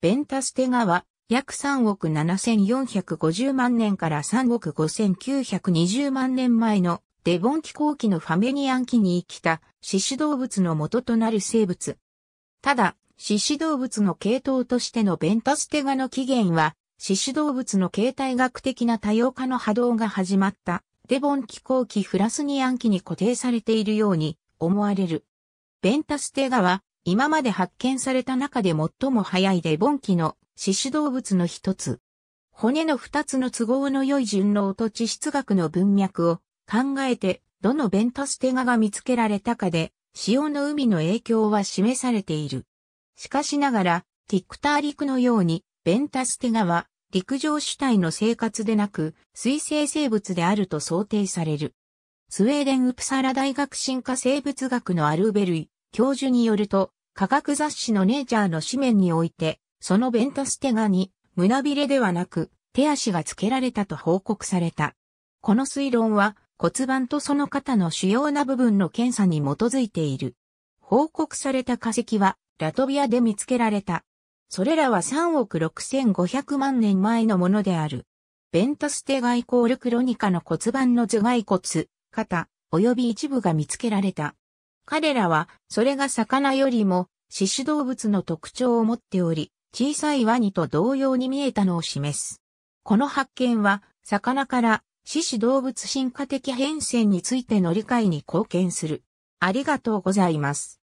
ベンタステガは約3億7450万年から3億5920万年前のデボン紀候期のファメニアン紀に生きた獅子動物の元となる生物。ただ、獅子動物の系統としてのベンタステガの起源は、獅子動物の形態学的な多様化の波動が始まったデボン紀候期フラスニアン紀に固定されているように思われる。ベンタステガは今まで発見された中で最も早いデボン期の獅種動物の一つ。骨の二つの都合の良い順応と地質学の文脈を考えて、どのベンタステガが見つけられたかで、潮の海の影響は示されている。しかしながら、ティクター陸のように、ベンタステガは陸上主体の生活でなく、水生生物であると想定される。スウェーデンウプサラ大学進化生物学のアルベルイ教授によると、科学雑誌のネイチャーの紙面において、そのベントステガに胸びれではなく手足が付けられたと報告された。この推論は骨盤とその肩の主要な部分の検査に基づいている。報告された化石はラトビアで見つけられた。それらは3億6500万年前のものである。ベントステガイコールクロニカの骨盤の頭蓋骨、肩、及び一部が見つけられた。彼らは、それが魚よりも、獅子動物の特徴を持っており、小さいワニと同様に見えたのを示す。この発見は、魚から獅子動物進化的変遷についての理解に貢献する。ありがとうございます。